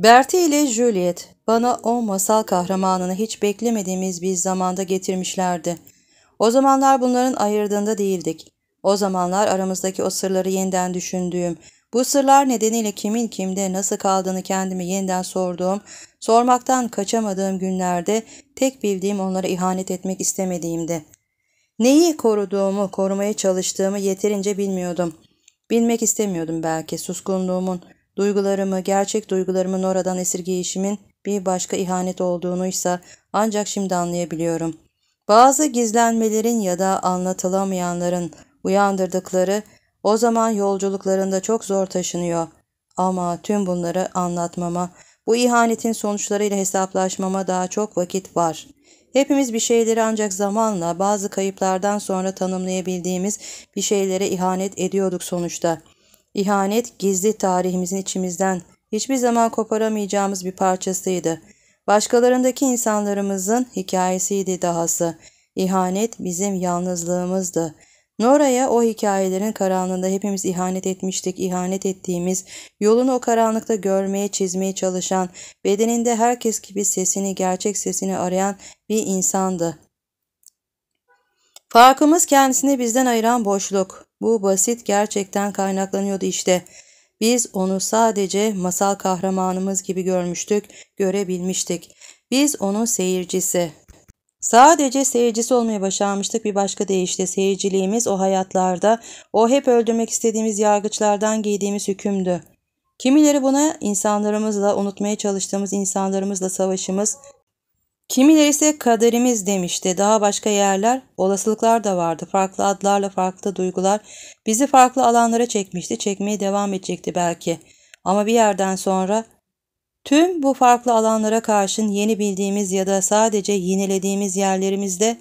Bertie ile Juliet bana o masal kahramanını hiç beklemediğimiz bir zamanda getirmişlerdi. O zamanlar bunların ayırdığında değildik. O zamanlar aramızdaki o sırları yeniden düşündüğüm, bu sırlar nedeniyle kimin kimde nasıl kaldığını kendimi yeniden sorduğum, sormaktan kaçamadığım günlerde tek bildiğim onlara ihanet etmek istemediğimdi. Neyi koruduğumu, korumaya çalıştığımı yeterince bilmiyordum. Bilmek istemiyordum belki suskunluğumun, Duygularımı, gerçek duygularımı oradan esirgeyişimin bir başka ihanet olduğunu ise ancak şimdi anlayabiliyorum. Bazı gizlenmelerin ya da anlatılamayanların uyandırdıkları o zaman yolculuklarında çok zor taşınıyor. Ama tüm bunları anlatmama, bu ihanetin sonuçlarıyla hesaplaşmama daha çok vakit var. Hepimiz bir şeyleri ancak zamanla bazı kayıplardan sonra tanımlayabildiğimiz bir şeylere ihanet ediyorduk sonuçta.'' İhanet gizli tarihimizin içimizden hiçbir zaman koparamayacağımız bir parçasıydı. Başkalarındaki insanlarımızın hikayesiydi dahası. İhanet bizim yalnızlığımızdı. Nora'ya o hikayelerin karanlığında hepimiz ihanet etmiştik, ihanet ettiğimiz, yolunu o karanlıkta görmeye, çizmeye çalışan, bedeninde herkes gibi sesini, gerçek sesini arayan bir insandı. Farkımız kendisini bizden ayıran boşluk. Bu basit gerçekten kaynaklanıyordu işte. Biz onu sadece masal kahramanımız gibi görmüştük, görebilmiştik. Biz onun seyircisi. Sadece seyircisi olmaya başarmıştık bir başka deyişle seyirciliğimiz o hayatlarda, o hep öldürmek istediğimiz yargıçlardan giydiğimiz hükümdü. Kimileri buna insanlarımızla, unutmaya çalıştığımız insanlarımızla savaşımız, Kimileri ise kaderimiz demişti. Daha başka yerler, olasılıklar da vardı. Farklı adlarla farklı duygular bizi farklı alanlara çekmişti. Çekmeye devam edecekti belki. Ama bir yerden sonra tüm bu farklı alanlara karşın yeni bildiğimiz ya da sadece yenilediğimiz yerlerimizde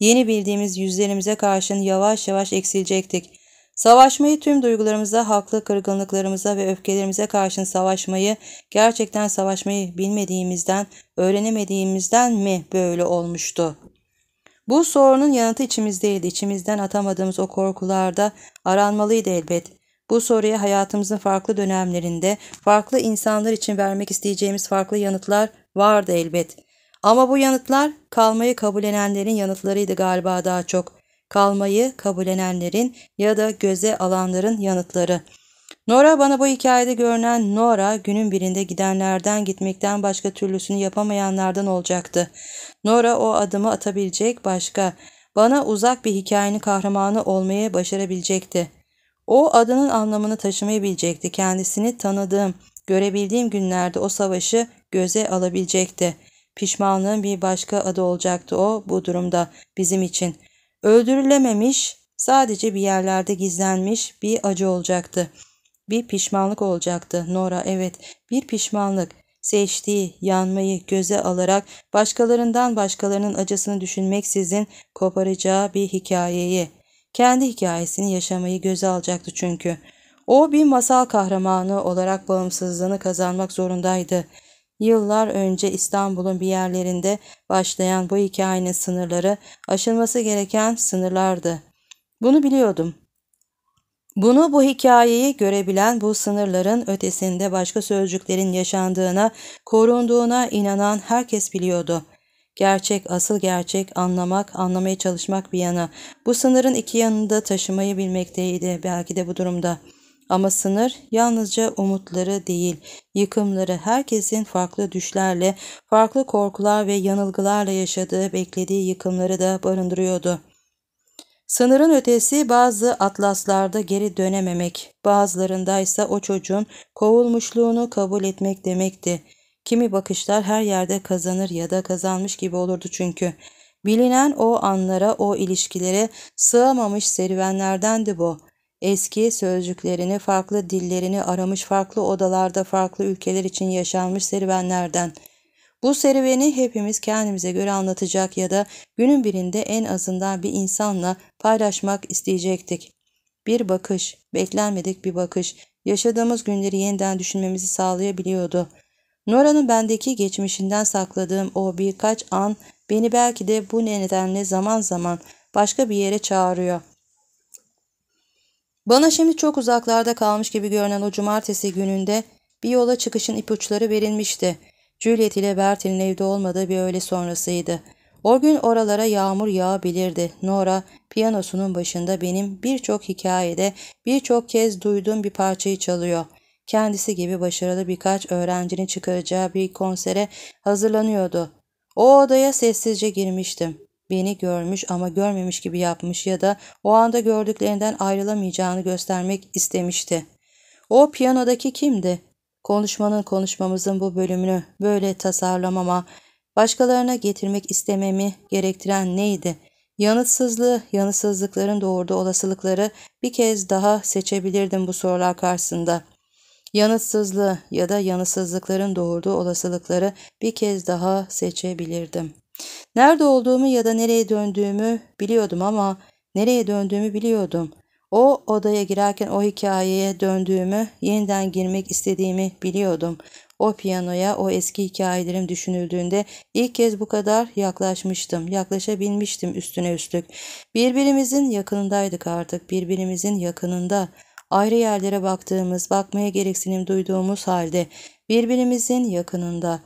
yeni bildiğimiz yüzlerimize karşın yavaş yavaş eksilecektik. Savaşmayı tüm duygularımıza, haklı kırgınlıklarımıza ve öfkelerimize karşın savaşmayı, gerçekten savaşmayı bilmediğimizden, öğrenemediğimizden mi böyle olmuştu? Bu sorunun yanıtı içimizdeydi. İçimizden atamadığımız o korkularda aranmalıydı elbet. Bu soruya hayatımızın farklı dönemlerinde, farklı insanlar için vermek isteyeceğimiz farklı yanıtlar vardı elbet. Ama bu yanıtlar kalmayı kabullenenlerin yanıtlarıydı galiba daha çok kalmayı kabullenenlerin ya da göze alanların yanıtları. Nora bana bu hikayede görünen Nora günün birinde gidenlerden gitmekten başka türlüsünü yapamayanlardan olacaktı. Nora o adımı atabilecek başka, bana uzak bir hikayenin kahramanı olmayı başarabilecekti. O adının anlamını taşımayabilecekti Kendisini tanıdığım, görebildiğim günlerde o savaşı göze alabilecekti. Pişmanlığın bir başka adı olacaktı o bu durumda bizim için.'' Öldürülememiş, sadece bir yerlerde gizlenmiş bir acı olacaktı. Bir pişmanlık olacaktı Nora evet bir pişmanlık. Seçtiği yanmayı göze alarak başkalarından başkalarının acısını düşünmeksizin koparacağı bir hikayeyi. Kendi hikayesini yaşamayı göze alacaktı çünkü. O bir masal kahramanı olarak bağımsızlığını kazanmak zorundaydı. Yıllar önce İstanbul'un bir yerlerinde başlayan bu hikayenin sınırları aşılması gereken sınırlardı. Bunu biliyordum. Bunu bu hikayeyi görebilen bu sınırların ötesinde başka sözcüklerin yaşandığına, korunduğuna inanan herkes biliyordu. Gerçek, asıl gerçek, anlamak, anlamaya çalışmak bir yana. Bu sınırın iki yanında taşımayı bilmekteydi belki de bu durumda. Ama sınır yalnızca umutları değil, yıkımları herkesin farklı düşlerle, farklı korkular ve yanılgılarla yaşadığı, beklediği yıkımları da barındırıyordu. Sınırın ötesi bazı atlaslarda geri dönememek, bazılarında ise o çocuğun kovulmuşluğunu kabul etmek demekti. Kimi bakışlar her yerde kazanır ya da kazanmış gibi olurdu çünkü. Bilinen o anlara, o ilişkilere sığamamış serüvenlerdendi bu. Eski sözcüklerini, farklı dillerini aramış farklı odalarda farklı ülkeler için yaşanmış serüvenlerden. Bu serüveni hepimiz kendimize göre anlatacak ya da günün birinde en azından bir insanla paylaşmak isteyecektik. Bir bakış, beklenmedik bir bakış, yaşadığımız günleri yeniden düşünmemizi sağlayabiliyordu. Nora'nın bendeki geçmişinden sakladığım o birkaç an beni belki de bu nedenle zaman zaman başka bir yere çağırıyor. Bana şimdi çok uzaklarda kalmış gibi görünen o cumartesi gününde bir yola çıkışın ipuçları verilmişti. Juliet ile Bert'in evde olmadığı bir öğle sonrasıydı. O gün oralara yağmur yağabilirdi. Nora piyanosunun başında benim birçok hikayede birçok kez duyduğum bir parçayı çalıyor. Kendisi gibi başarılı birkaç öğrencinin çıkaracağı bir konsere hazırlanıyordu. O odaya sessizce girmiştim beni görmüş ama görmemiş gibi yapmış ya da o anda gördüklerinden ayrılamayacağını göstermek istemişti. O piyanodaki kimdi? Konuşmanın konuşmamızın bu bölümünü böyle tasarlamama, başkalarına getirmek istememi gerektiren neydi? Yanıtsızlığı, yanıtsızlıkların doğurduğu olasılıkları bir kez daha seçebilirdim bu sorular karşısında. Yanıtsızlığı ya da yanıtsızlıkların doğurduğu olasılıkları bir kez daha seçebilirdim. Nerede olduğumu ya da nereye döndüğümü biliyordum ama nereye döndüğümü biliyordum. O odaya girerken o hikayeye döndüğümü, yeniden girmek istediğimi biliyordum. O piyanoya, o eski hikayelerim düşünüldüğünde ilk kez bu kadar yaklaşmıştım, yaklaşabilmiştim üstüne üstlük. Birbirimizin yakınındaydık artık, birbirimizin yakınında. Ayrı yerlere baktığımız, bakmaya gereksinim duyduğumuz halde birbirimizin yakınında.''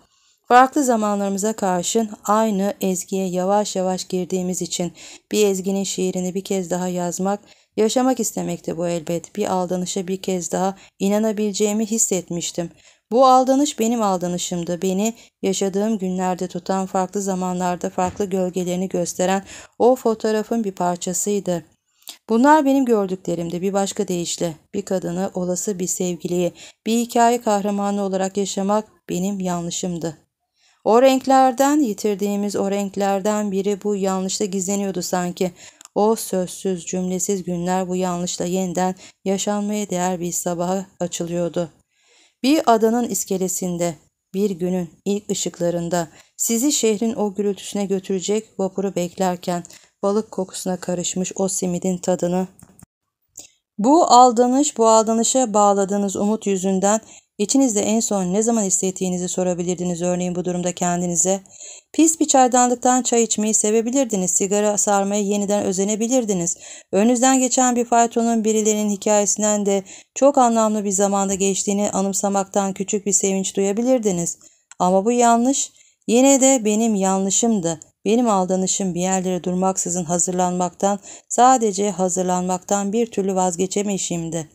Farklı zamanlarımıza karşın aynı ezgiye yavaş yavaş girdiğimiz için bir ezginin şiirini bir kez daha yazmak, yaşamak istemekti bu elbet. Bir aldanışa bir kez daha inanabileceğimi hissetmiştim. Bu aldanış benim aldanışımdı. Beni yaşadığım günlerde tutan farklı zamanlarda farklı gölgelerini gösteren o fotoğrafın bir parçasıydı. Bunlar benim gördüklerimde bir başka deyişle bir kadını olası bir sevgiliyi, bir hikaye kahramanı olarak yaşamak benim yanlışımdı. O renklerden, yitirdiğimiz o renklerden biri bu yanlışta gizleniyordu sanki. O sözsüz, cümlesiz günler bu yanlışla yeniden yaşanmaya değer bir sabaha açılıyordu. Bir adanın iskelesinde, bir günün ilk ışıklarında, sizi şehrin o gürültüsüne götürecek vapuru beklerken, balık kokusuna karışmış o simidin tadını bu aldanış, bu aldanışa bağladığınız umut yüzünden İçinizde en son ne zaman hissettiğinizi sorabilirdiniz örneğin bu durumda kendinize. Pis bir çaydanlıktan çay içmeyi sevebilirdiniz, sigara sarmaya yeniden özenebilirdiniz. Önünüzden geçen bir faytonun birilerinin hikayesinden de çok anlamlı bir zamanda geçtiğini anımsamaktan küçük bir sevinç duyabilirdiniz. Ama bu yanlış. Yine de benim yanlışımdı. Benim aldanışım bir yerlere durmaksızın hazırlanmaktan, sadece hazırlanmaktan bir türlü vazgeçemeyişimdi.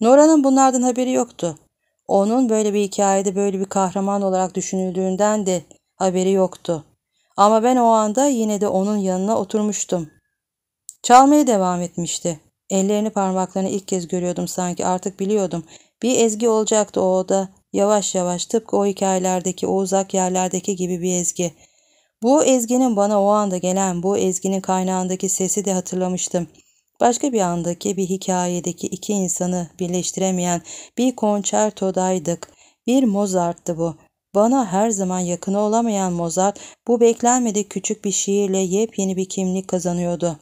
Nora'nın bunlardan haberi yoktu. Onun böyle bir hikayede böyle bir kahraman olarak düşünüldüğünden de haberi yoktu. Ama ben o anda yine de onun yanına oturmuştum. Çalmaya devam etmişti. Ellerini parmaklarını ilk kez görüyordum sanki artık biliyordum. Bir ezgi olacaktı o oda. Yavaş yavaş tıpkı o hikayelerdeki o uzak yerlerdeki gibi bir ezgi. Bu ezginin bana o anda gelen bu ezginin kaynağındaki sesi de hatırlamıştım. Başka bir andaki bir hikayedeki iki insanı birleştiremeyen bir konçertodaydık. Bir Mozart'tı bu. Bana her zaman yakın olamayan Mozart bu beklenmedik küçük bir şiirle yepyeni bir kimlik kazanıyordu.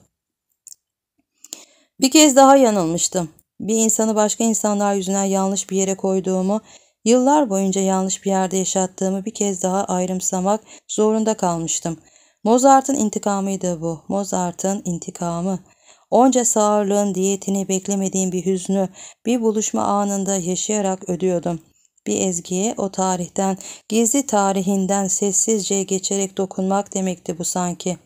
Bir kez daha yanılmıştım. Bir insanı başka insanlar yüzünden yanlış bir yere koyduğumu, yıllar boyunca yanlış bir yerde yaşattığımı bir kez daha ayrımsamak zorunda kalmıştım. Mozart'ın intikamıydı bu. Mozart'ın intikamı. Onca sağırlığın diyetini beklemediğim bir hüznü bir buluşma anında yaşayarak ödüyordum. Bir ezgiye o tarihten, gizli tarihinden sessizce geçerek dokunmak demekti bu sanki.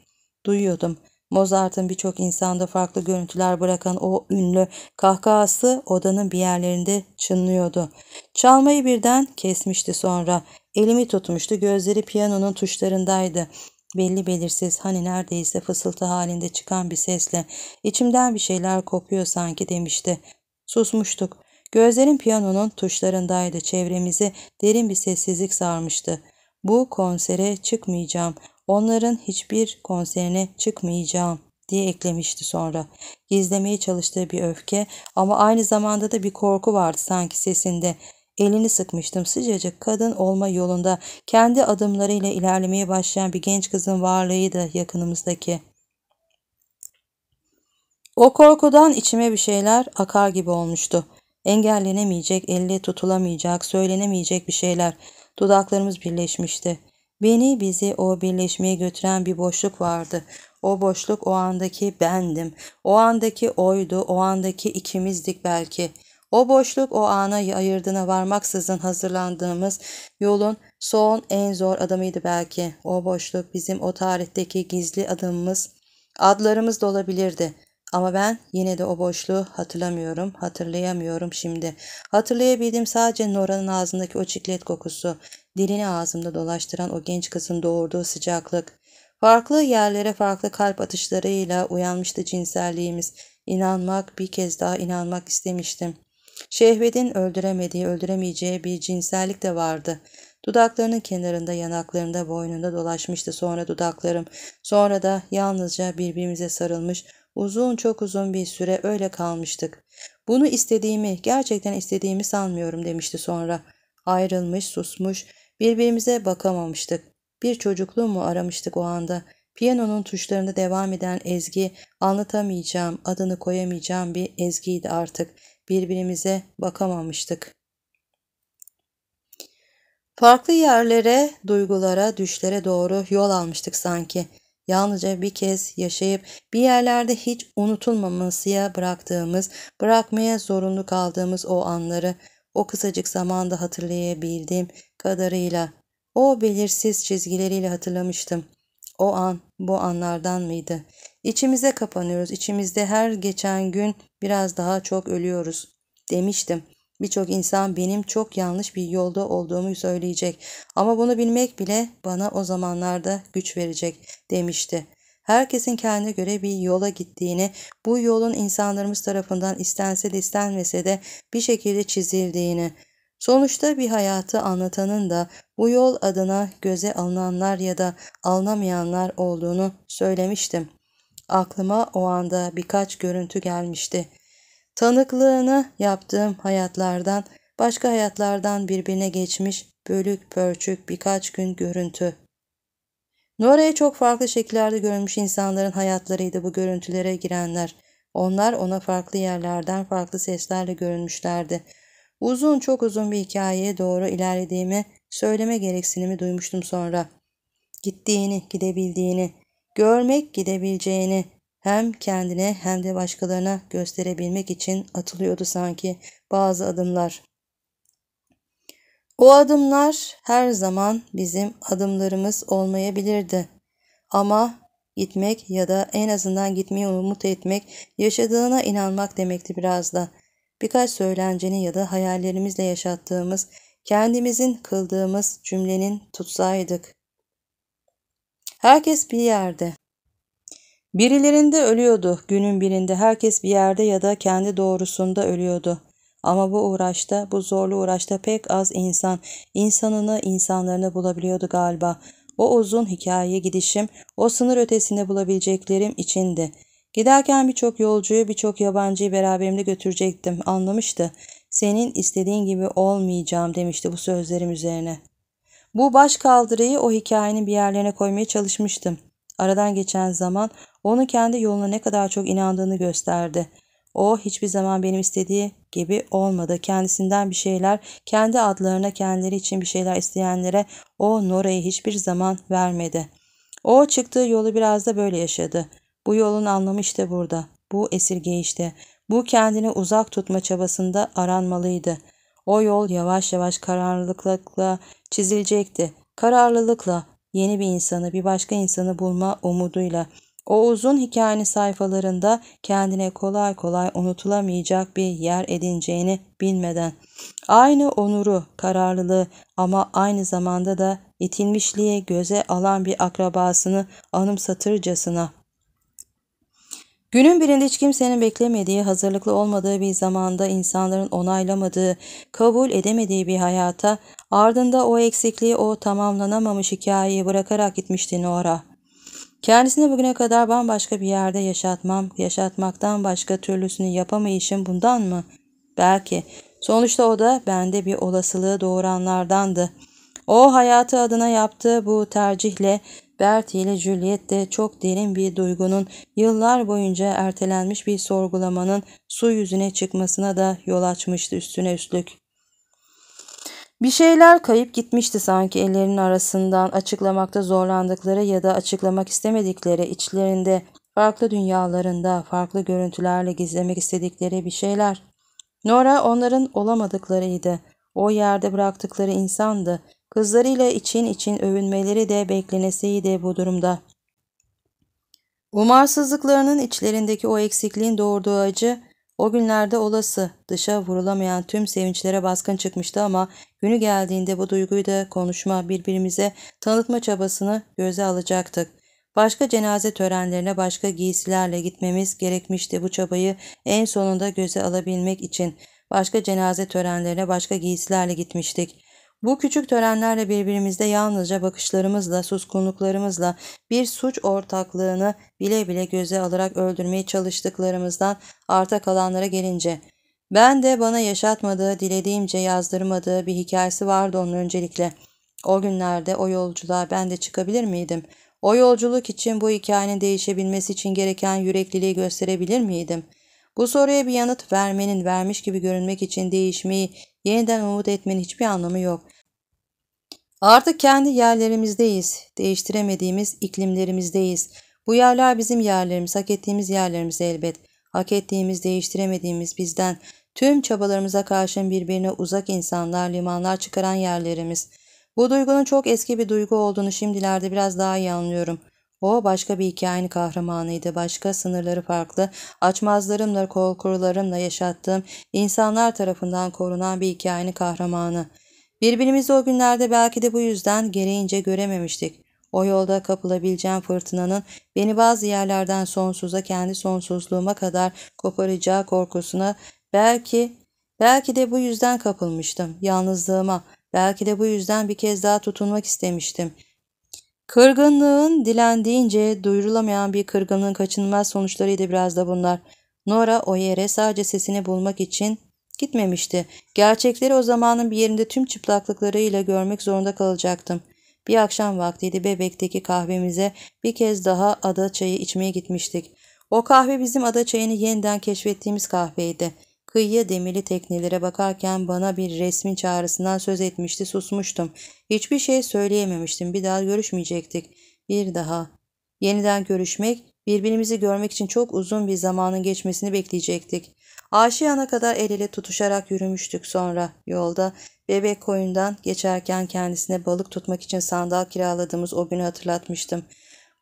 Duyuyordum. Mozart'ın birçok insanda farklı görüntüler bırakan o ünlü kahkahası odanın bir yerlerinde çınlıyordu. Çalmayı birden kesmişti sonra. Elimi tutmuştu, gözleri piyanonun tuşlarındaydı belli belirsiz hani neredeyse fısıltı halinde çıkan bir sesle içimden bir şeyler kopuyor sanki demişti. Susmuştuk. Gözlerim piyanonun tuşlarındaydı. Çevremizi derin bir sessizlik sarmıştı. Bu konsere çıkmayacağım. Onların hiçbir konserine çıkmayacağım diye eklemişti sonra. Gizlemeye çalıştığı bir öfke ama aynı zamanda da bir korku vardı sanki sesinde. Elini sıkmıştım sıcacık kadın olma yolunda kendi adımlarıyla ilerlemeye başlayan bir genç kızın varlığıydı yakınımızdaki. O korkudan içime bir şeyler akar gibi olmuştu. Engellenemeyecek, elle tutulamayacak, söylenemeyecek bir şeyler. Dudaklarımız birleşmişti. Beni bizi o birleşmeye götüren bir boşluk vardı. O boşluk o andaki bendim. O andaki oydu, o andaki ikimizdik belki.'' O boşluk o ana ayırdığına varmaksızın hazırlandığımız yolun son en zor adımıydı belki. O boşluk bizim o tarihteki gizli adımımız, adlarımız da olabilirdi. Ama ben yine de o boşluğu hatırlamıyorum, hatırlayamıyorum şimdi. Hatırlayabildim sadece Nora'nın ağzındaki o çiklet kokusu, dilini ağzımda dolaştıran o genç kızın doğurduğu sıcaklık. Farklı yerlere farklı kalp atışlarıyla uyanmıştı cinselliğimiz. İnanmak, bir kez daha inanmak istemiştim. Şehvetin öldüremediği, öldüremeyeceği bir cinsellik de vardı. Dudaklarının kenarında, yanaklarında, boynunda dolaşmıştı sonra dudaklarım. Sonra da yalnızca birbirimize sarılmış, uzun çok uzun bir süre öyle kalmıştık. Bunu istediğimi, gerçekten istediğimi sanmıyorum demişti sonra. Ayrılmış, susmuş, birbirimize bakamamıştık. Bir çocukluğu mu aramıştık o anda? Piyanonun tuşlarında devam eden ezgi, anlatamayacağım, adını koyamayacağım bir ezgiydi artık birbirimize bakamamıştık. Farklı yerlere, duygulara, düşlere doğru yol almıştık sanki. Yalnızca bir kez yaşayıp bir yerlerde hiç unutulmamasıya bıraktığımız, bırakmaya zorunlu kaldığımız o anları o kısacık zamanda hatırlayabildiğim kadarıyla, o belirsiz çizgileriyle hatırlamıştım. O an bu anlardan mıydı? İçimize kapanıyoruz. İçimizde her geçen gün biraz daha çok ölüyoruz demiştim. Birçok insan benim çok yanlış bir yolda olduğumu söyleyecek ama bunu bilmek bile bana o zamanlarda güç verecek demişti. Herkesin kendine göre bir yola gittiğini, bu yolun insanlarımız tarafından istense de istenmese de bir şekilde çizildiğini, sonuçta bir hayatı anlatanın da bu yol adına göze alınanlar ya da alınamayanlar olduğunu söylemiştim.'' aklıma o anda birkaç görüntü gelmişti. Tanıklığını yaptığım hayatlardan, başka hayatlardan birbirine geçmiş bölük pörçük birkaç gün görüntü. Nora'ya çok farklı şekillerde görmüş insanların hayatlarıydı bu görüntülere girenler. Onlar ona farklı yerlerden farklı seslerle görünmüşlerdi. Uzun çok uzun bir hikayeye doğru ilerlediğimi söyleme gereksinimi duymuştum sonra. Gittiğini, gidebildiğini, görmek gidebileceğini hem kendine hem de başkalarına gösterebilmek için atılıyordu sanki bazı adımlar. O adımlar her zaman bizim adımlarımız olmayabilirdi. Ama gitmek ya da en azından gitmeyi umut etmek yaşadığına inanmak demekti biraz da. Birkaç söylenceni ya da hayallerimizle yaşattığımız, kendimizin kıldığımız cümlenin tutsaydık. Herkes bir yerde. Birilerinde ölüyordu. Günün birinde herkes bir yerde ya da kendi doğrusunda ölüyordu. Ama bu uğraşta, bu zorlu uğraşta pek az insan, insanını, insanlarını bulabiliyordu galiba. O uzun hikayeye gidişim, o sınır ötesinde bulabileceklerim içindi. Giderken birçok yolcuyu, birçok yabancıyı beraberimde götürecektim. Anlamıştı. Senin istediğin gibi olmayacağım demişti bu sözlerim üzerine. Bu baş kaldırıyı o hikayenin bir yerlerine koymaya çalışmıştım. Aradan geçen zaman onu kendi yoluna ne kadar çok inandığını gösterdi. O hiçbir zaman benim istediği gibi olmadı. Kendisinden bir şeyler, kendi adlarına kendileri için bir şeyler isteyenlere o Nora'yı hiçbir zaman vermedi. O çıktığı yolu biraz da böyle yaşadı. Bu yolun anlamı işte burada. Bu esirge işte. Bu kendini uzak tutma çabasında aranmalıydı.'' O yol yavaş yavaş kararlılıkla çizilecekti. Kararlılıkla yeni bir insanı, bir başka insanı bulma umuduyla. O uzun hikayenin sayfalarında kendine kolay kolay unutulamayacak bir yer edineceğini bilmeden. Aynı onuru, kararlılığı ama aynı zamanda da itilmişliğe göze alan bir akrabasını anımsatırcasına Günün birinde hiç kimsenin beklemediği, hazırlıklı olmadığı bir zamanda insanların onaylamadığı, kabul edemediği bir hayata, ardında o eksikliği, o tamamlanamamış hikayeyi bırakarak gitmişti Nora. Kendisini bugüne kadar bambaşka bir yerde yaşatmam, yaşatmaktan başka türlüsünü yapamayışım bundan mı? Belki. Sonuçta o da bende bir olasılığı doğuranlardandı. O hayatı adına yaptığı bu tercihle Bertie ile Juliet de çok derin bir duygunun yıllar boyunca ertelenmiş bir sorgulamanın su yüzüne çıkmasına da yol açmıştı üstüne üstlük. Bir şeyler kayıp gitmişti sanki ellerinin arasından açıklamakta zorlandıkları ya da açıklamak istemedikleri içlerinde farklı dünyalarında farklı görüntülerle gizlemek istedikleri bir şeyler. Nora onların olamadıklarıydı. O yerde bıraktıkları insandı. Kızlarıyla için için övünmeleri de bekleneseydi bu durumda. Umarsızlıklarının içlerindeki o eksikliğin doğurduğu acı o günlerde olası dışa vurulamayan tüm sevinçlere baskın çıkmıştı ama günü geldiğinde bu duyguyu da konuşma birbirimize tanıtma çabasını göze alacaktık. Başka cenaze törenlerine başka giysilerle gitmemiz gerekmişti bu çabayı en sonunda göze alabilmek için. Başka cenaze törenlerine başka giysilerle gitmiştik. Bu küçük törenlerle birbirimizde yalnızca bakışlarımızla, suskunluklarımızla bir suç ortaklığını bile bile göze alarak öldürmeye çalıştıklarımızdan arta kalanlara gelince, ben de bana yaşatmadığı, dilediğimce yazdırmadığı bir hikayesi vardı onun öncelikle. O günlerde o yolculuğa ben de çıkabilir miydim? O yolculuk için bu hikayenin değişebilmesi için gereken yürekliliği gösterebilir miydim?'' Bu soruya bir yanıt vermenin vermiş gibi görünmek için değişmeyi yeniden umut etmenin hiçbir anlamı yok. Artık kendi yerlerimizdeyiz. Değiştiremediğimiz iklimlerimizdeyiz. Bu yerler bizim yerlerimiz, hak ettiğimiz yerlerimiz elbet. Hak ettiğimiz, değiştiremediğimiz bizden tüm çabalarımıza karşın birbirine uzak insanlar, limanlar çıkaran yerlerimiz. Bu duygunun çok eski bir duygu olduğunu şimdilerde biraz daha iyi anlıyorum.'' O başka bir hikayenin kahramanıydı. Başka sınırları farklı, açmazlarımla, korkularımla yaşattığım insanlar tarafından korunan bir hikayenin kahramanı. Birbirimizi o günlerde belki de bu yüzden gereğince görememiştik. O yolda kapılabileceğim fırtınanın beni bazı yerlerden sonsuza kendi sonsuzluğuma kadar koparacağı korkusuna belki belki de bu yüzden kapılmıştım yalnızlığıma. Belki de bu yüzden bir kez daha tutunmak istemiştim. Kırgınlığın dilendiğince duyurulamayan bir kırgınlığın kaçınılmaz sonuçlarıydı biraz da bunlar. Nora o yere sadece sesini bulmak için gitmemişti. Gerçekleri o zamanın bir yerinde tüm çıplaklıklarıyla görmek zorunda kalacaktım. Bir akşam vaktiydi bebekteki kahvemize bir kez daha ada çayı içmeye gitmiştik. O kahve bizim ada çayını yeniden keşfettiğimiz kahveydi. Kıyıya demiri teknelere bakarken bana bir resmin çağrısından söz etmişti susmuştum. Hiçbir şey söyleyememiştim bir daha görüşmeyecektik. Bir daha. Yeniden görüşmek birbirimizi görmek için çok uzun bir zamanın geçmesini bekleyecektik. Aşiyana kadar el ele tutuşarak yürümüştük sonra yolda bebek koyundan geçerken kendisine balık tutmak için sandal kiraladığımız o günü hatırlatmıştım.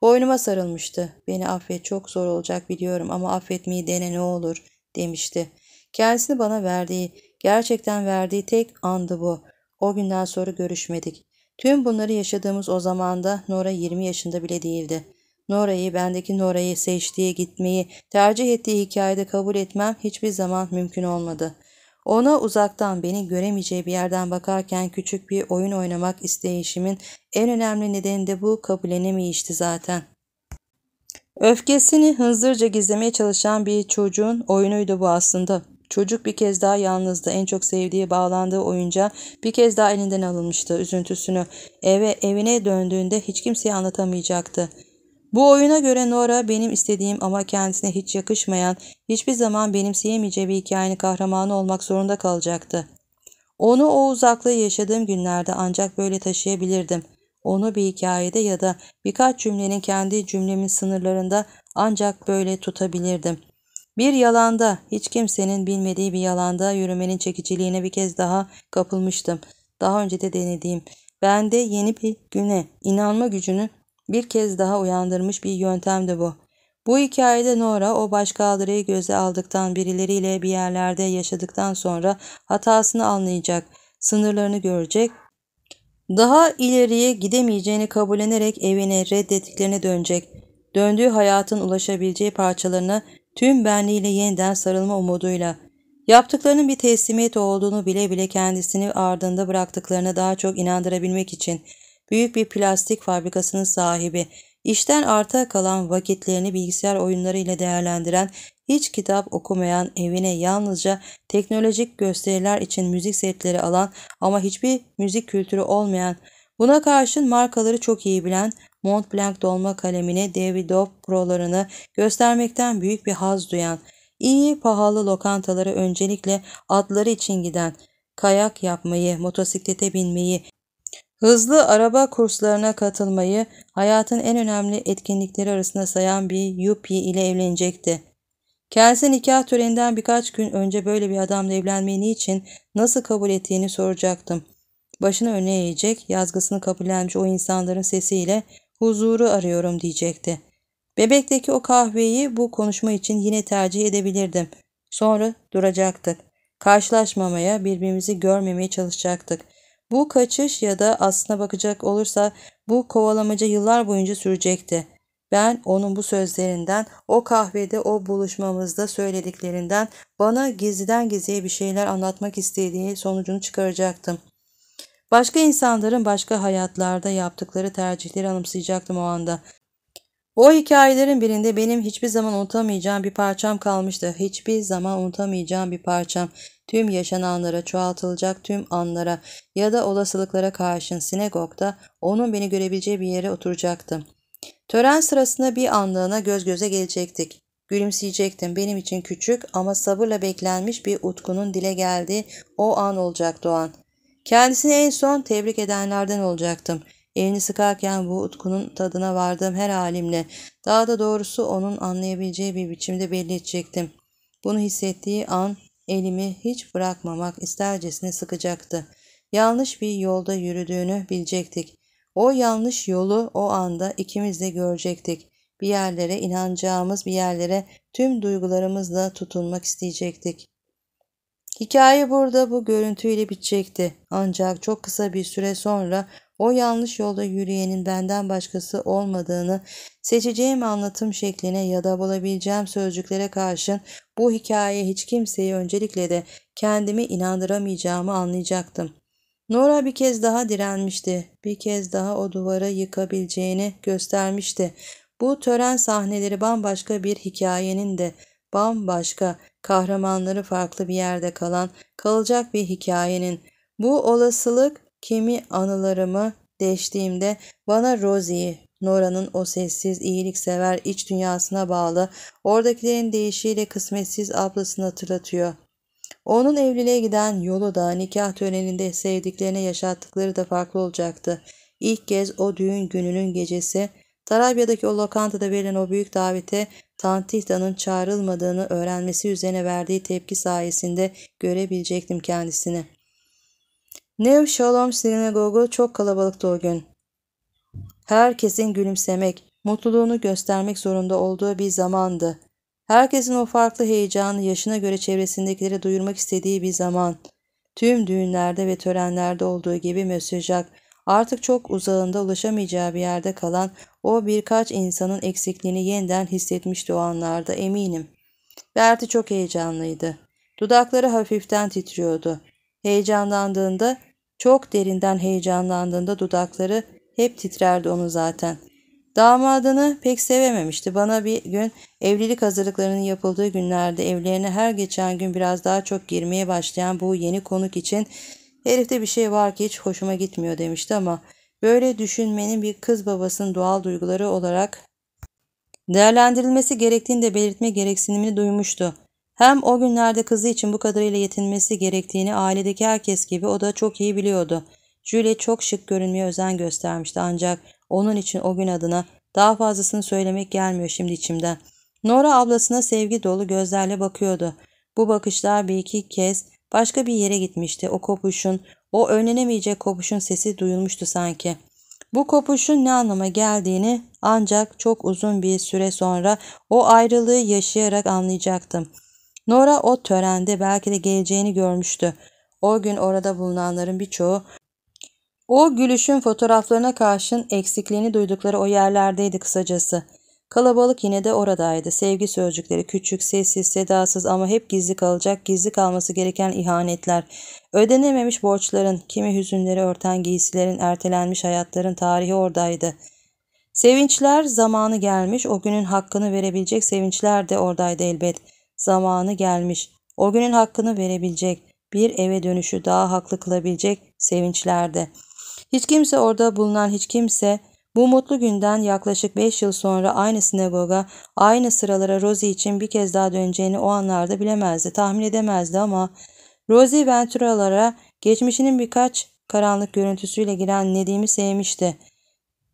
Boynuma sarılmıştı. Beni affet çok zor olacak biliyorum ama affetmeyi dene ne olur demişti. Kendisini bana verdiği, gerçekten verdiği tek andı bu. O günden sonra görüşmedik. Tüm bunları yaşadığımız o zaman da Nora 20 yaşında bile değildi. Nora'yı, bendeki Nora'yı seçtiği, gitmeyi, tercih ettiği hikayede kabul etmem hiçbir zaman mümkün olmadı. Ona uzaktan beni göremeyeceği bir yerden bakarken küçük bir oyun oynamak isteyişimin en önemli nedeni de bu kabullenemeyişti zaten. Öfkesini hızlıca gizlemeye çalışan bir çocuğun oyunuydu bu aslında. Çocuk bir kez daha yalnızdı. En çok sevdiği bağlandığı oyunca bir kez daha elinden alınmıştı üzüntüsünü. Eve evine döndüğünde hiç kimseye anlatamayacaktı. Bu oyuna göre Nora benim istediğim ama kendisine hiç yakışmayan, hiçbir zaman benimseyemeyeceği bir hikayenin kahramanı olmak zorunda kalacaktı. Onu o uzaklığı yaşadığım günlerde ancak böyle taşıyabilirdim. Onu bir hikayede ya da birkaç cümlenin kendi cümlemin sınırlarında ancak böyle tutabilirdim.'' Bir yalanda, hiç kimsenin bilmediği bir yalanda yürümenin çekiciliğine bir kez daha kapılmıştım. Daha önce de denediğim. Bende yeni bir güne inanma gücünü bir kez daha uyandırmış bir yöntemdi bu. Bu hikayede Nora o başkaldırıyı göze aldıktan birileriyle bir yerlerde yaşadıktan sonra hatasını anlayacak, sınırlarını görecek, daha ileriye gidemeyeceğini kabullenerek evine reddettiklerine dönecek, döndüğü hayatın ulaşabileceği parçalarını tüm benliğiyle yeniden sarılma umuduyla, yaptıklarının bir teslimiyet olduğunu bile bile kendisini ardında bıraktıklarına daha çok inandırabilmek için büyük bir plastik fabrikasının sahibi, işten arta kalan vakitlerini bilgisayar oyunları ile değerlendiren, hiç kitap okumayan, evine yalnızca teknolojik gösteriler için müzik setleri alan ama hiçbir müzik kültürü olmayan, buna karşın markaları çok iyi bilen, Montblanc dolma kalemine Davidoff prolarını göstermekten büyük bir haz duyan, iyi pahalı lokantalara öncelikle adları için giden, kayak yapmayı, motosiklete binmeyi, hızlı araba kurslarına katılmayı hayatın en önemli etkinlikleri arasında sayan bir Yuppie ile evlenecekti. Kelsin nikah töreninden birkaç gün önce böyle bir adamla evlenmeni için nasıl kabul ettiğini soracaktım. Başını öne eğecek, yazgısını kabullenmiş o insanların sesiyle huzuru arıyorum diyecekti. Bebekteki o kahveyi bu konuşma için yine tercih edebilirdim. Sonra duracaktık. Karşılaşmamaya, birbirimizi görmemeye çalışacaktık. Bu kaçış ya da aslına bakacak olursa bu kovalamaca yıllar boyunca sürecekti. Ben onun bu sözlerinden, o kahvede, o buluşmamızda söylediklerinden bana gizliden gizliye bir şeyler anlatmak istediği sonucunu çıkaracaktım. Başka insanların başka hayatlarda yaptıkları tercihleri anımsayacaktım o anda. O hikayelerin birinde benim hiçbir zaman unutamayacağım bir parçam kalmıştı. Hiçbir zaman unutamayacağım bir parçam. Tüm yaşananlara, çoğaltılacak tüm anlara ya da olasılıklara karşın sinagogda onun beni görebileceği bir yere oturacaktım. Tören sırasında bir anlığına göz göze gelecektik. Gülümseyecektim. Benim için küçük ama sabırla beklenmiş bir utkunun dile geldiği o an olacak Doğan. Kendisini en son tebrik edenlerden olacaktım. Elini sıkarken bu utkunun tadına vardığım her halimle, daha da doğrusu onun anlayabileceği bir biçimde belli edecektim. Bunu hissettiği an elimi hiç bırakmamak istercesine sıkacaktı. Yanlış bir yolda yürüdüğünü bilecektik. O yanlış yolu o anda ikimiz de görecektik. Bir yerlere inanacağımız bir yerlere tüm duygularımızla tutunmak isteyecektik. Hikaye burada bu görüntüyle bitecekti. Ancak çok kısa bir süre sonra o yanlış yolda yürüyenin benden başkası olmadığını seçeceğim anlatım şekline ya da bulabileceğim sözcüklere karşın bu hikaye hiç kimseyi öncelikle de kendimi inandıramayacağımı anlayacaktım. Nora bir kez daha direnmişti. Bir kez daha o duvara yıkabileceğini göstermişti. Bu tören sahneleri bambaşka bir hikayenin de bambaşka kahramanları farklı bir yerde kalan, kalacak bir hikayenin. Bu olasılık kimi anılarımı deştiğimde bana Rosie'yi, Nora'nın o sessiz, iyiliksever iç dünyasına bağlı, oradakilerin deyişiyle kısmetsiz ablasını hatırlatıyor. Onun evliliğe giden yolu da nikah töreninde sevdiklerine yaşattıkları da farklı olacaktı. İlk kez o düğün gününün gecesi Tarabya'daki o lokantada verilen o büyük davete Tantihta'nın çağrılmadığını öğrenmesi üzerine verdiği tepki sayesinde görebilecektim kendisini. Nev Shalom sinagogu çok kalabalıktı o gün. Herkesin gülümsemek, mutluluğunu göstermek zorunda olduğu bir zamandı. Herkesin o farklı heyecanı yaşına göre çevresindekilere duyurmak istediği bir zaman. Tüm düğünlerde ve törenlerde olduğu gibi Monsieur artık çok uzağında ulaşamayacağı bir yerde kalan o birkaç insanın eksikliğini yeniden hissetmişti o anlarda eminim. Berti çok heyecanlıydı. Dudakları hafiften titriyordu. Heyecanlandığında, çok derinden heyecanlandığında dudakları hep titrerdi onu zaten. Damadını pek sevememişti. Bana bir gün evlilik hazırlıklarının yapıldığı günlerde evlerine her geçen gün biraz daha çok girmeye başlayan bu yeni konuk için herifte bir şey var ki hiç hoşuma gitmiyor demişti ama Böyle düşünmenin bir kız babasının doğal duyguları olarak değerlendirilmesi gerektiğini de belirtme gereksinimini duymuştu. Hem o günlerde kızı için bu kadarıyla yetinmesi gerektiğini ailedeki herkes gibi o da çok iyi biliyordu. Julie çok şık görünmeye özen göstermişti ancak onun için o gün adına daha fazlasını söylemek gelmiyor şimdi içimden. Nora ablasına sevgi dolu gözlerle bakıyordu. Bu bakışlar bir iki kez başka bir yere gitmişti. O kopuşun, o önlenemeyecek kopuşun sesi duyulmuştu sanki. Bu kopuşun ne anlama geldiğini ancak çok uzun bir süre sonra o ayrılığı yaşayarak anlayacaktım. Nora o törende belki de geleceğini görmüştü. O gün orada bulunanların birçoğu o gülüşün fotoğraflarına karşın eksikliğini duydukları o yerlerdeydi kısacası. Kalabalık yine de oradaydı. Sevgi sözcükleri küçük, sessiz, sedasız ama hep gizli kalacak, gizli kalması gereken ihanetler. Ödenememiş borçların, kimi hüzünleri örten giysilerin, ertelenmiş hayatların tarihi oradaydı. Sevinçler zamanı gelmiş, o günün hakkını verebilecek sevinçler de oradaydı elbet. Zamanı gelmiş, o günün hakkını verebilecek, bir eve dönüşü daha haklı kılabilecek sevinçlerde. Hiç kimse orada bulunan hiç kimse bu mutlu günden yaklaşık 5 yıl sonra aynı sinagoga, aynı sıralara Rosie için bir kez daha döneceğini o anlarda bilemezdi, tahmin edemezdi ama Rosie Ventura'lara geçmişinin birkaç karanlık görüntüsüyle giren Nedim'i sevmişti.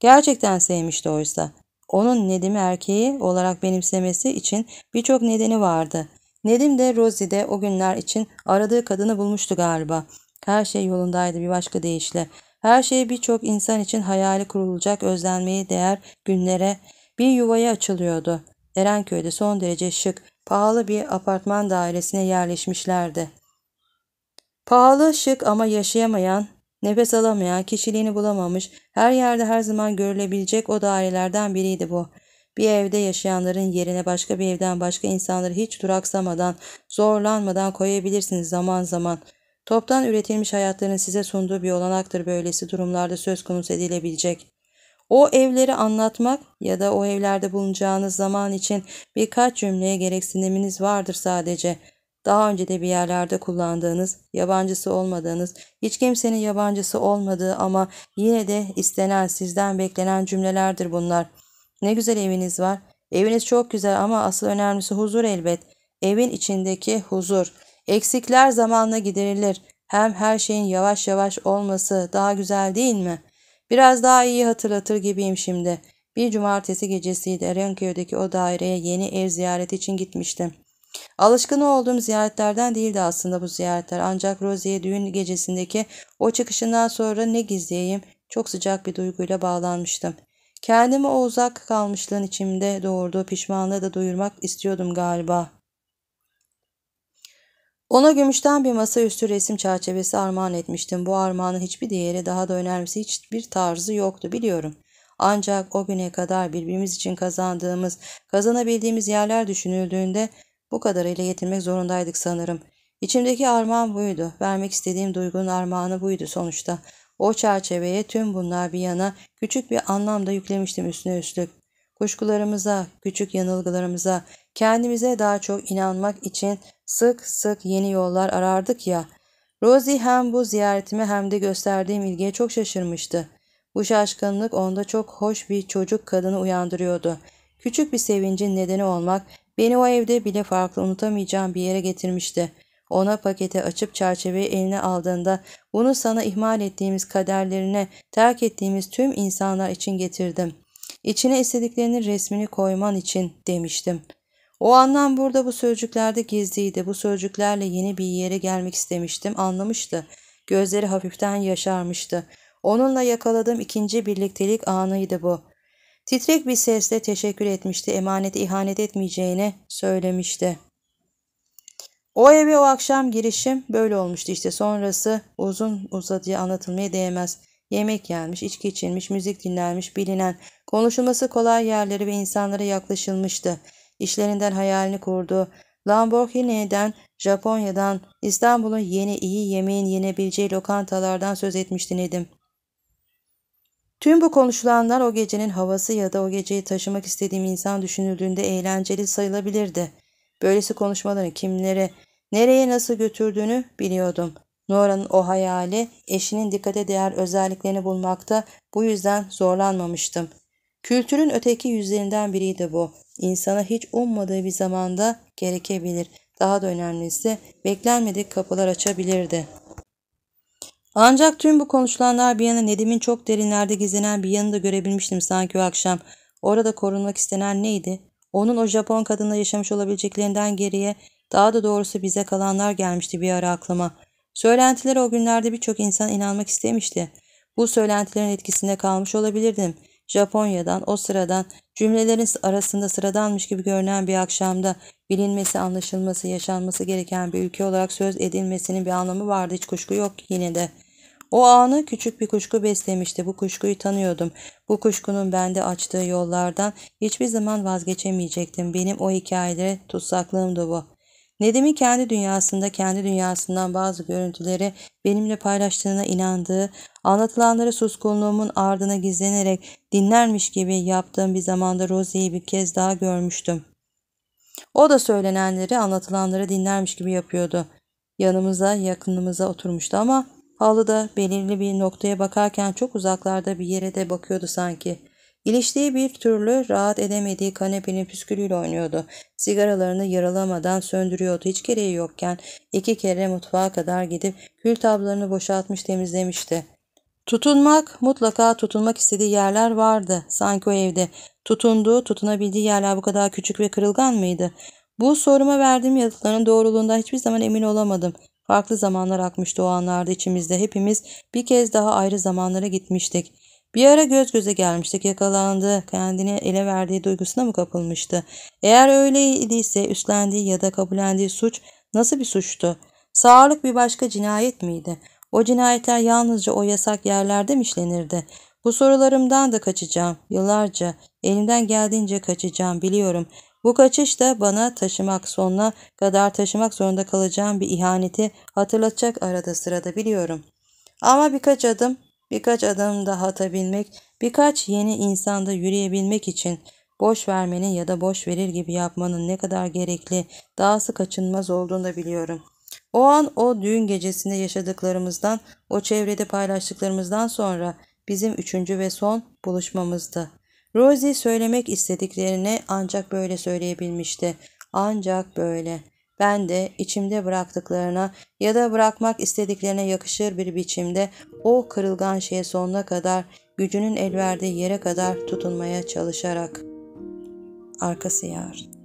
Gerçekten sevmişti oysa. Onun Nedim'i erkeği olarak benimsemesi için birçok nedeni vardı. Nedim de Rosie de o günler için aradığı kadını bulmuştu galiba. Her şey yolundaydı bir başka deyişle. Her şey birçok insan için hayali kurulacak özlenmeye değer günlere bir yuvaya açılıyordu. Erenköy'de son derece şık, pahalı bir apartman dairesine yerleşmişlerdi. Pahalı, şık ama yaşayamayan, nefes alamayan, kişiliğini bulamamış, her yerde her zaman görülebilecek o dairelerden biriydi bu. Bir evde yaşayanların yerine başka bir evden başka insanları hiç duraksamadan, zorlanmadan koyabilirsiniz zaman zaman.'' Toptan üretilmiş hayatların size sunduğu bir olanaktır böylesi durumlarda söz konusu edilebilecek. O evleri anlatmak ya da o evlerde bulunacağınız zaman için birkaç cümleye gereksiniminiz vardır sadece. Daha önce de bir yerlerde kullandığınız, yabancısı olmadığınız, hiç kimsenin yabancısı olmadığı ama yine de istenen, sizden beklenen cümlelerdir bunlar. Ne güzel eviniz var. Eviniz çok güzel ama asıl önemlisi huzur elbet. Evin içindeki huzur.'' Eksikler zamanla giderilir. Hem her şeyin yavaş yavaş olması daha güzel değil mi? Biraz daha iyi hatırlatır gibiyim şimdi. Bir cumartesi gecesiydi Erenköy'deki o daireye yeni ev ziyareti için gitmiştim. Alışkın olduğum ziyaretlerden değildi aslında bu ziyaretler ancak Rosie'ye düğün gecesindeki o çıkışından sonra ne gizleyeyim çok sıcak bir duyguyla bağlanmıştım. Kendimi o uzak kalmışlığın içimde doğurduğu pişmanlığı da duyurmak istiyordum galiba. Ona gümüşten bir masaüstü resim çerçevesi armağan etmiştim. Bu armağanın hiçbir değeri daha da önemlisi hiçbir tarzı yoktu biliyorum. Ancak o güne kadar birbirimiz için kazandığımız, kazanabildiğimiz yerler düşünüldüğünde bu kadarıyla yetinmek zorundaydık sanırım. İçimdeki armağan buydu. Vermek istediğim duygunun armağanı buydu sonuçta. O çerçeveye tüm bunlar bir yana küçük bir anlamda yüklemiştim üstüne üstlük. Kuşkularımıza, küçük yanılgılarımıza, kendimize daha çok inanmak için Sık sık yeni yollar arardık ya. Rosie hem bu ziyaretime hem de gösterdiğim ilgiye çok şaşırmıştı. Bu şaşkınlık onda çok hoş bir çocuk kadını uyandırıyordu. Küçük bir sevincin nedeni olmak beni o evde bile farklı unutamayacağım bir yere getirmişti. Ona paketi açıp çerçeveyi eline aldığında bunu sana ihmal ettiğimiz kaderlerine terk ettiğimiz tüm insanlar için getirdim. İçine istediklerinin resmini koyman için demiştim. O anlam burada bu sözcüklerde gizliydi. Bu sözcüklerle yeni bir yere gelmek istemiştim. Anlamıştı. Gözleri hafiften yaşarmıştı. Onunla yakaladığım ikinci birliktelik anıydı bu. Titrek bir sesle teşekkür etmişti. Emanete ihanet etmeyeceğini söylemişti. O eve o akşam girişim böyle olmuştu işte. Sonrası uzun uzadıya anlatılmaya değmez. Yemek yenmiş, içki içilmiş, müzik dinlenmiş, bilinen, konuşulması kolay yerleri ve insanlara yaklaşılmıştı işlerinden hayalini kurdu. Lamborghini'den, Japonya'dan, İstanbul'un yeni iyi yemeğin yenebileceği lokantalardan söz etmişti Nedim. Tüm bu konuşulanlar o gecenin havası ya da o geceyi taşımak istediğim insan düşünüldüğünde eğlenceli sayılabilirdi. Böylesi konuşmaları kimlere, nereye nasıl götürdüğünü biliyordum. Nora'nın o hayali eşinin dikkate değer özelliklerini bulmakta bu yüzden zorlanmamıştım. Kültürün öteki yüzlerinden biriydi bu. İnsana hiç ummadığı bir zamanda gerekebilir. Daha da önemlisi beklenmedik kapılar açabilirdi. Ancak tüm bu konuşulanlar bir yana Nedim'in çok derinlerde gizlenen bir yanını da görebilmiştim sanki o akşam. Orada korunmak istenen neydi? Onun o Japon kadınla yaşamış olabileceklerinden geriye daha da doğrusu bize kalanlar gelmişti bir ara aklıma. Söylentilere o günlerde birçok insan inanmak istemişti. Bu söylentilerin etkisinde kalmış olabilirdim.'' Japonya'dan o sıradan cümlelerin arasında sıradanmış gibi görünen bir akşamda bilinmesi, anlaşılması, yaşanması gereken bir ülke olarak söz edilmesinin bir anlamı vardı hiç kuşku yok yine de. O anı küçük bir kuşku beslemişti. Bu kuşkuyu tanıyordum. Bu kuşkunun bende açtığı yollardan hiçbir zaman vazgeçemeyecektim. Benim o hikayelere tutsaklığım da bu. Nedim'in kendi dünyasında kendi dünyasından bazı görüntüleri benimle paylaştığına inandığı Anlatılanları suskunluğumun ardına gizlenerek dinlermiş gibi yaptığım bir zamanda Rosie'yi bir kez daha görmüştüm. O da söylenenleri anlatılanları dinlermiş gibi yapıyordu. Yanımıza yakınımıza oturmuştu ama halıda belirli bir noktaya bakarken çok uzaklarda bir yere de bakıyordu sanki.'' İliştiği bir türlü rahat edemediği kanepenin püskülüyle oynuyordu. Sigaralarını yaralamadan söndürüyordu. Hiç gereği yokken iki kere mutfağa kadar gidip kül tablarını boşaltmış temizlemişti. Tutunmak, mutlaka tutunmak istediği yerler vardı sanki o evde. Tutunduğu, tutunabildiği yerler bu kadar küçük ve kırılgan mıydı? Bu soruma verdiğim yanıtların doğruluğundan hiçbir zaman emin olamadım. Farklı zamanlar akmıştı o anlarda içimizde. Hepimiz bir kez daha ayrı zamanlara gitmiştik. Bir ara göz göze gelmiştik, yakalandı, kendini ele verdiği duygusuna mı kapılmıştı? Eğer öyleydiyse üstlendiği ya da kabullendiği suç nasıl bir suçtu? Sağlık bir başka cinayet miydi? O cinayetler yalnızca o yasak yerlerde mi işlenirdi? Bu sorularımdan da kaçacağım. Yıllarca elimden geldiğince kaçacağım biliyorum. Bu kaçış da bana taşımak sonuna kadar taşımak zorunda kalacağım bir ihaneti hatırlatacak arada sırada biliyorum. Ama birkaç adım, birkaç adım daha atabilmek, birkaç yeni insanda yürüyebilmek için boş vermenin ya da boş verir gibi yapmanın ne kadar gerekli, dahası kaçınmaz olduğunu da biliyorum. O an o düğün gecesinde yaşadıklarımızdan, o çevrede paylaştıklarımızdan sonra bizim üçüncü ve son buluşmamızdı. Rosie söylemek istediklerini ancak böyle söyleyebilmişti. Ancak böyle. Ben de içimde bıraktıklarına ya da bırakmak istediklerine yakışır bir biçimde o kırılgan şeye sonuna kadar gücünün elverdiği yere kadar tutunmaya çalışarak. Arkası yar.